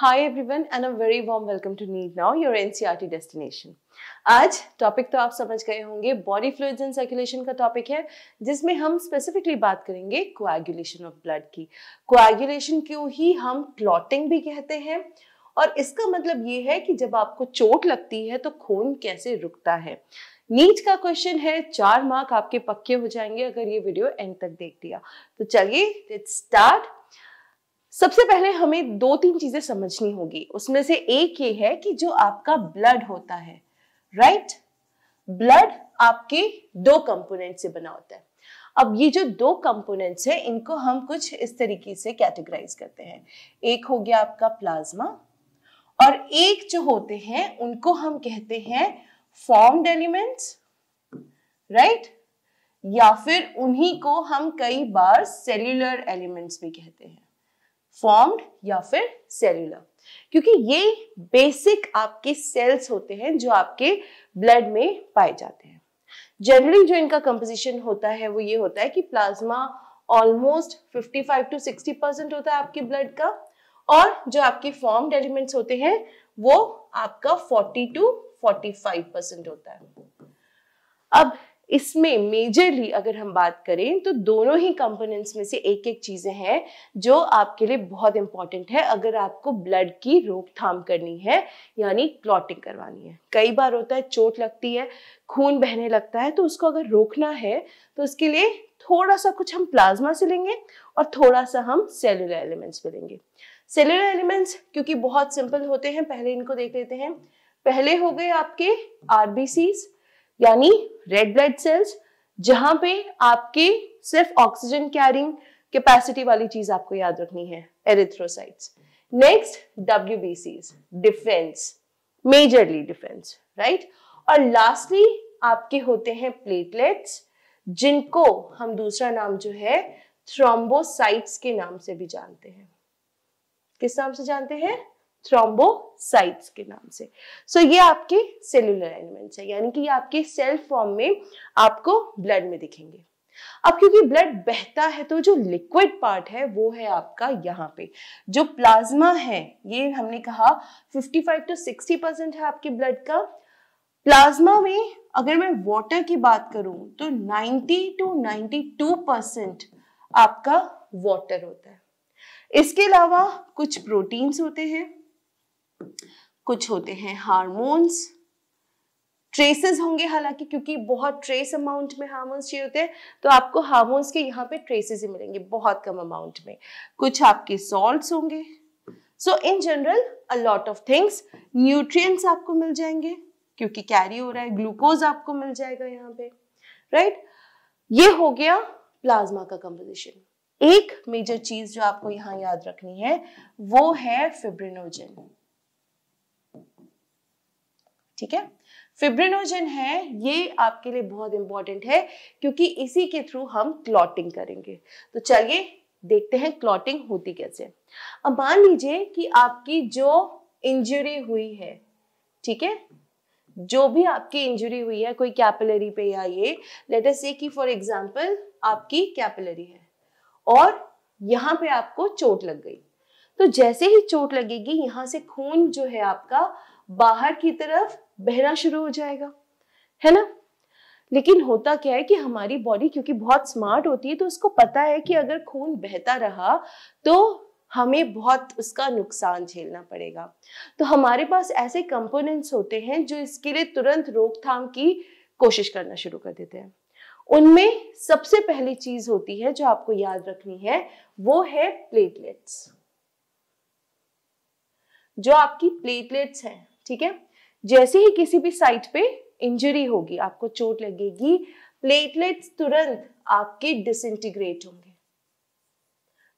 Hi everyone and a very warm welcome to need now your NCERT destination आज topic तो आप समझ गए होंगे बॉडी फ्लूइड्स एंड सर्कुलेशन का टॉपिक है जिसमें हम स्पेसिफिकली बात करेंगे कोएगुलेशन ऑफ ब्लड की कोएगुलेशन क्यों ही हम क्लॉटिंग भी कहते हैं और इसका मतलब ये है कि जब आपको चोट लगती है तो खून कैसे रुकता है नीट का क्वेश्चन है चार मार्क आपके पक्के हो जाएंगे अगर ये वीडियो एंड तक देख लिया तो चलिए लेट्स स्टार्ट सबसे पहले हमें दो तीन चीजें समझनी होगी उसमें से एक ये है कि जो आपका ब्लड होता है राइट ब्लड आपके दो कंपोनेंट से बना होता है अब ये जो दो कंपोनेंट्स हैं इनको हम कुछ इस तरीके से कैटेगराइज करते हैं एक हो गया आपका प्लाज्मा और एक जो होते हैं उनको हम कहते हैं फॉर्म्ड एलिमेंट्स राइट या फिर उन्हीं को हम कई बार सेल्यूलर एलिमेंट्स भी कहते हैं फॉर्म्ड या फिर सेल्युलर क्योंकि ये बेसिक आपके सेल्स होते हैं जो आपके ब्लड में पाए जाते हैं जनरली जो इनका कंपोजिशन होता है वो ये होता है कि प्लाज्मा ऑलमोस्ट 55 टू 60 परसेंट होता है आपके ब्लड का और जो आपके फॉर्म्ड एलिमेंट्स होते हैं वो आपका 40 टू 45 परसेंट होता है अब इसमें मेजरली अगर हम बात करें तो दोनों ही कंपोनेंट्स में से एक एक चीज़ें हैं जो आपके लिए बहुत इंपॉर्टेंट है अगर आपको ब्लड की रोकथाम करनी है यानी क्लॉटिंग करवानी है कई बार होता है चोट लगती है खून बहने लगता है तो उसको अगर रोकना है तो उसके लिए थोड़ा सा कुछ हम प्लाज्मा से लेंगे और थोड़ा सा हम सेलुलर एलिमेंट्स में लेंगे सेलुलर एलिमेंट्स क्योंकि बहुत सिंपल होते हैं पहले इनको देख लेते हैं पहले हो गए आपके आरबीसीज़ यानी रेड ब्लड सेल्स जहां पे आपके सिर्फ ऑक्सीजन कैरिंग कैपेसिटी वाली चीज आपको याद रखनी है erythrocytes next W defence majorly defence right और लास्टली आपके होते हैं प्लेटलेट्स जिनको हम दूसरा नाम जो है थ्रोम्बोसाइट्स के नाम से भी जानते हैं किस नाम से जानते हैं थ्रोम्बोसाइट्स के नाम से सो so, ये आपके सेलुलर एलिमेंट्स है यानी कि ये आपके सेल फॉर्म में आपको ब्लड में दिखेंगे अब क्योंकि ब्लड बहता है तो जो लिक्विड पार्ट है वो है आपका यहाँ पे जो प्लाज्मा है ये हमने कहा 55 टू 60 परसेंट है आपके ब्लड का प्लाज्मा में अगर मैं वाटर की बात करूं तो 90 टू 92 परसेंट आपका वाटर होता है इसके अलावा कुछ प्रोटीन्स होते हैं कुछ होते हैं हार्मोन्स ट्रेसेस होंगे हालांकि क्योंकि बहुत ट्रेस अमाउंट में हार्मोन्स चाहिए होते हैं तो आपको हार्मोन्स के यहाँ पे ट्रेसेस ही मिलेंगे बहुत कम अमाउंट में कुछ आपके सॉल्ट होंगे so in general a lot of things nutrients आपको मिल जाएंगे क्योंकि कैरी हो रहा है ग्लूकोज आपको मिल जाएगा यहाँ पे राइट right? ये हो गया प्लाज्मा का कंपोजिशन एक मेजर चीज जो आपको यहाँ याद रखनी है वो है फिब्रिनोजन ठीक है फिब्रिनोजन है ये आपके लिए बहुत इंपॉर्टेंट है क्योंकि इसी के थ्रू हम क्लॉटिंग करेंगे तो चलिए देखते हैं क्लॉटिंग होती कैसे अब मान लीजिए कि आपकी जो इंजरी हुई है ठीक है जो भी आपकी इंजरी हुई है कोई कैपिलरी पे या ये अस से कि फॉर एग्जाम्पल आपकी कैपिलरी है और यहां पे आपको चोट लग गई तो जैसे ही चोट लगेगी यहां से खून जो है आपका बाहर की तरफ बहना शुरू हो जाएगा है ना लेकिन होता क्या है कि हमारी बॉडी क्योंकि बहुत स्मार्ट होती है तो उसको पता है कि अगर खून बहता रहा तो हमें बहुत उसका नुकसान झेलना पड़ेगा तो हमारे पास ऐसे कंपोनेंट्स होते हैं जो इसके लिए तुरंत रोकथाम की कोशिश करना शुरू कर देते हैं उनमें सबसे पहली चीज होती है जो आपको याद रखनी है वो है प्लेटलेट्स जो आपकी प्लेटलेट्स हैं ठीक है जैसे ही किसी भी साइट पे इंजरी होगी आपको चोट लगेगी प्लेटलेट्स तुरंत आपके डिसइंटीग्रेट होंगे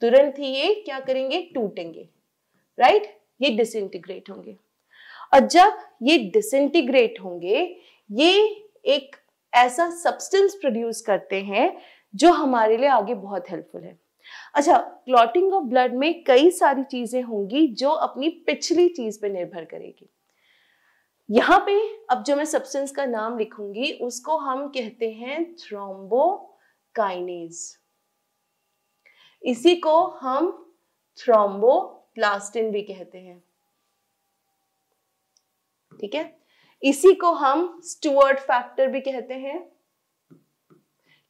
तुरंत ही ये क्या करेंगे टूटेंगे राइट ये डिसइंटीग्रेट होंगे और जब ये डिसइंटीग्रेट होंगे ये एक ऐसा सब्सटेंस प्रोड्यूस करते हैं जो हमारे लिए आगे बहुत हेल्पफुल है अच्छा क्लॉटिंग ऑफ ब्लड में कई सारी चीजें होंगी जो अपनी पिछली चीज पे निर्भर करेगी यहां पे अब जो मैं सब्सटेंस का नाम लिखूंगी उसको हम कहते हैं थ्रोम्बोकाइनेज इसी को हम थ्रोम्बोप्लास्टिन भी कहते हैं ठीक है इसी को हम स्टुअर्ट फैक्टर भी कहते हैं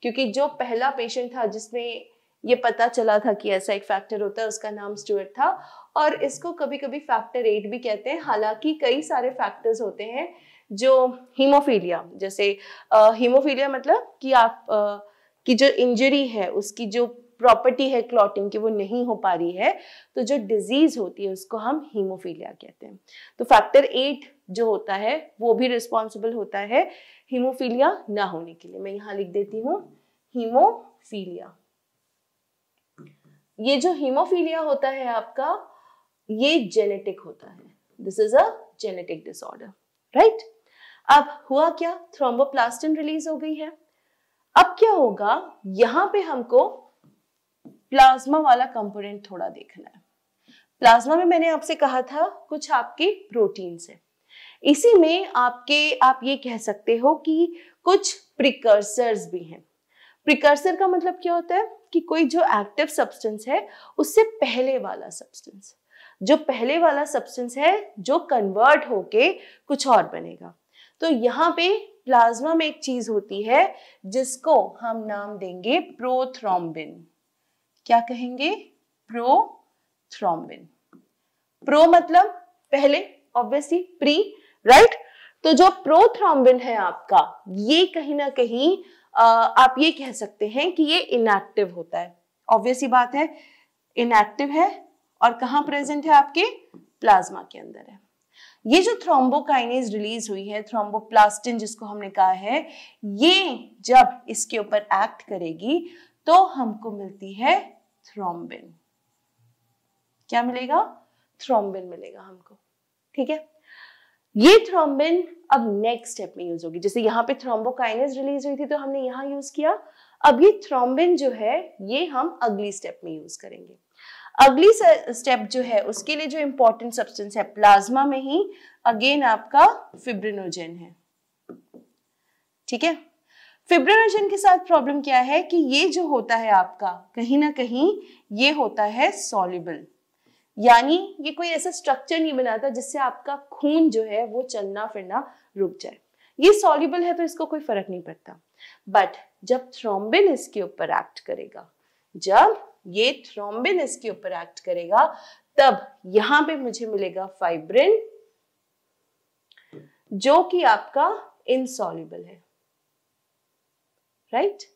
क्योंकि जो पहला पेशेंट था जिसमें ये पता चला था कि ऐसा एक फैक्टर होता है उसका नाम स्टूअर्ट था और इसको कभी कभी फैक्टर एट भी कहते हैं हालांकि कई सारे फैक्टर्स होते हैं जो हीमोफीलिया जैसे हीमोफीलिया मतलब कि आप आ, कि जो इंजरी है उसकी जो प्रॉपर्टी है क्लॉटिंग की वो नहीं हो पा रही है तो जो डिजीज होती है उसको हम हीमोफीलिया कहते हैं तो फैक्टर एट जो होता है वो भी रिस्पॉन्सिबल होता है हीमोफीलिया ना होने के लिए मैं यहाँ लिख देती हूँ हीमोफीलिया ये जो हीमोफीलिया होता है आपका ये जेनेटिक होता है this is a genetic disorder right अब हुआ क्या थ्रोम्बोप्लास्टिन रिलीज हो गई है अब क्या होगा यहां पे हमको प्लाज्मा वाला कंपोनेंट थोड़ा देखना है प्लाज्मा में मैंने आपसे कहा था कुछ आपके प्रोटीन है इसी में आपके आप ये कह सकते हो कि कुछ प्रिकर्सर्स भी हैं प्रिकर्सर का मतलब क्या होता है कि कोई जो एक्टिव सब्सटेंस है उससे पहले वाला सब्सटेंस जो पहले वाला सब्सटेंस है जो कन्वर्ट होके कुछ और बनेगा तो यहाँ पे प्लाज्मा में एक चीज होती है जिसको हम नाम देंगे प्रोथ्रोम्बिन क्या कहेंगे प्रोथ्रोम्बिन प्रो मतलब पहले ऑब्वियसली प्री राइट तो जो प्रोथ्रोम्बिन है आपका ये कहीं ना कहीं आप ये कह सकते हैं कि ये इनएक्टिव होता है ऑब्वियसली बात है इनएक्टिव है और कहाँ प्रेजेंट है आपके प्लाज्मा के अंदर है ये जो थ्रोम्बोकाइनेज रिलीज हुई है थ्रोम्बोप्लास्टिन जिसको हमने कहा है ये जब इसके ऊपर एक्ट करेगी तो हमको मिलती है थ्रोम्बिन क्या मिलेगा थ्रोम्बिन मिलेगा हमको ठीक है ये थ्रोम्बिन अब नेक्स्ट स्टेप में यूज होगी जैसे यहाँ पे थ्रोम्बोकाइनेज रिलीज हुई थी तो हमने यहाँ यूज किया अब ये थ्रोम्बिन जो है ये हम अगली स्टेप में यूज करेंगे अगली स्टेप जो है उसके लिए जो इंपॉर्टेंट सब्सटेंस है प्लाज्मा में ही अगेन आपका फिब्रिनोजेन है ठीक है फिब्रिनोजेन के साथ प्रॉब्लम क्या है कि ये जो होता है आपका कहीं ना कहीं ये होता है सॉल्युबल यानी ये कोई ऐसा स्ट्रक्चर नहीं बनाता जिससे आपका खून जो है वो चलना फिरना रुक जाए ये सॉल्यूबल है तो इसको कोई फर्क नहीं पड़ता बट जब थ्रोम्बिन इसके ऊपर एक्ट करेगा जब ये थ्रोम्बिन इसके ऊपर एक्ट करेगा तब यहां पे मुझे मिलेगा फाइब्रिन जो कि आपका इनसॉल्यूबल है राइट right?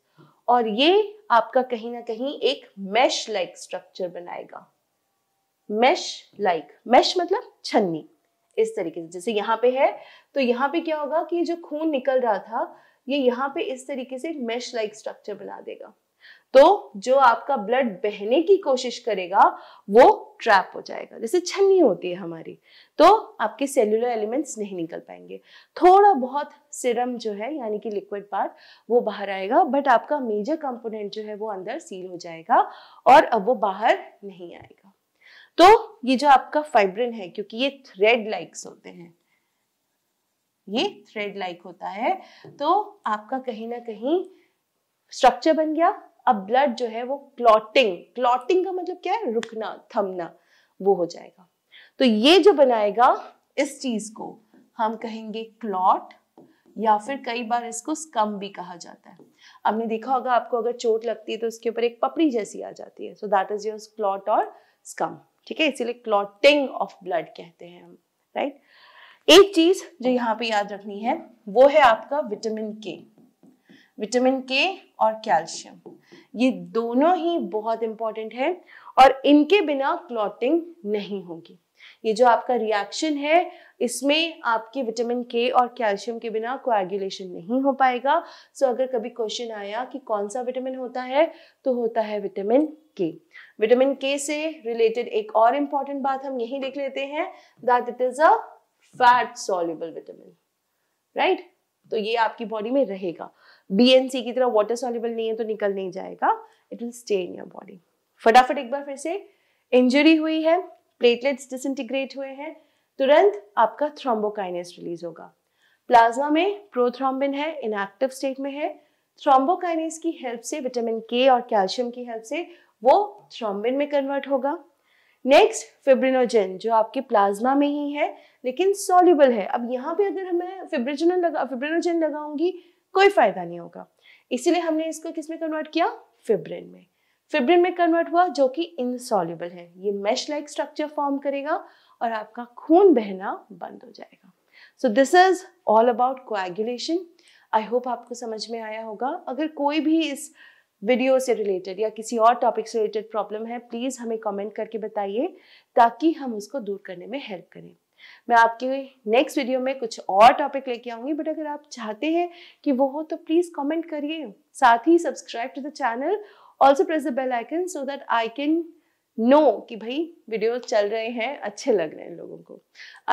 और ये आपका कहीं ना कहीं एक मैश लाइक स्ट्रक्चर बनाएगा मैश लाइक मैश मतलब छन्नी इस तरीके से जैसे यहाँ पे है तो यहाँ पे क्या होगा कि जो खून निकल रहा था ये यहाँ पे इस तरीके से मैश लाइक स्ट्रक्चर बना देगा तो जो आपका ब्लड बहने की कोशिश करेगा वो ट्रैप हो जाएगा जैसे छन्नी होती है हमारी तो आपके सेलुलर एलिमेंट्स नहीं निकल पाएंगे थोड़ा बहुत सिरम जो है यानी कि लिक्विड पार्ट वो बाहर आएगा बट आपका मेजर कंपोनेंट जो है वो अंदर सील हो जाएगा और अब वो बाहर नहीं आएगा तो ये जो आपका फाइब्रिन है क्योंकि ये थ्रेड लाइक्स होते हैं ये थ्रेड लाइक होता है तो आपका कहीं ना कहीं स्ट्रक्चर बन गया अब ब्लड जो है वो क्लॉटिंग क्लॉटिंग का मतलब क्या है रुकना थमना वो हो जाएगा तो ये जो बनाएगा इस चीज को हम कहेंगे क्लॉट या फिर कई बार इसको स्कम भी कहा जाता है आपने देखा होगा आपको अगर चोट लगती है तो उसके ऊपर एक पपड़ी जैसी आ जाती है so that is your clot और स्कम ठीक है इसीलिए क्लॉटिंग ऑफ ब्लड कहते हैं हम राइट एक चीज जो यहाँ पे याद रखनी है वो है आपका विटामिन के विटामिन के और कैल्शियम ये दोनों ही बहुत इंपॉर्टेंट है और इनके बिना क्लॉटिंग नहीं होगी ये जो आपका रिएक्शन है इसमें आपके विटामिन के और कैल्शियम के बिना कोएगुलेशन नहीं हो पाएगा सो अगर कभी क्वेश्चन आया कि कौन सा विटामिन होता है तो होता है विटामिन के विटामिन के से रिलेटेड एक और इंपॉर्टेंट बात हम यही देख लेते हैं that it is a fat soluble vitamin right तो ये आपकी बॉडी में रहेगा बी एन सी की तरह वाटर सॉल्यूबल नहीं है तो निकल नहीं जाएगा it will stay in your body फटाफट एक बार फिर से इंजरी हुई है प्लेटलेट्स डिसइंटीग्रेट हुए हैं तुरंत आपका थ्रोम्बोकाइनेस रिलीज होगा प्लाज्मा में प्रोथ्रोम्बिन है इनएक्टिव स्टेट में है थ्रोम्बोकाइनेस की हेल्प से विटामिन के और कैल्शियम की हेल्प से वो थ्रोम्बिन में कन्वर्ट होगा नेक्स्ट फिब्रिनोजन जो आपके प्लाज्मा में ही है लेकिन सॉल्यूबल है अब यहाँ पे अगर हमें फिब्रिजन लगा फिब्रिनोजन लगाऊंगी कोई फायदा नहीं होगा इसीलिए हमने इसको किस में कन्वर्ट किया फिब्रिन में फिब्रिन में कन्वर्ट हुआ जो कि इनसॉल्यूबल है ये मेश लाइक स्ट्रक्चर फॉर्म करेगा और आपका खून बहना बंद हो जाएगा so this is all about coagulation I hope आपको समझ में आया होगा अगर कोई भी इस वीडियो से रिलेटेड या किसी और टॉपिक से रिलेटेड प्रॉब्लम है प्लीज़ हमें कमेंट करके बताइए ताकि हम उसको दूर करने में हेल्प करें मैं आपके नेक्स्ट वीडियो में कुछ और टॉपिक लेके आऊंगी बट अगर आप चाहते हैं कि वो हो तो प्लीज़ कमेंट करिए साथ ही subscribe to the channel also press the bell icon so that I can know कि भाई वीडियो चल रहे हैं अच्छे लग रहे हैं लोगों को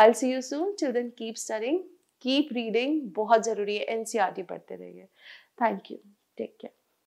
I see you soon children keep studying keep reading बहुत ज़रूरी है एन e पढ़ते रहिए थैंक यू टेक केयर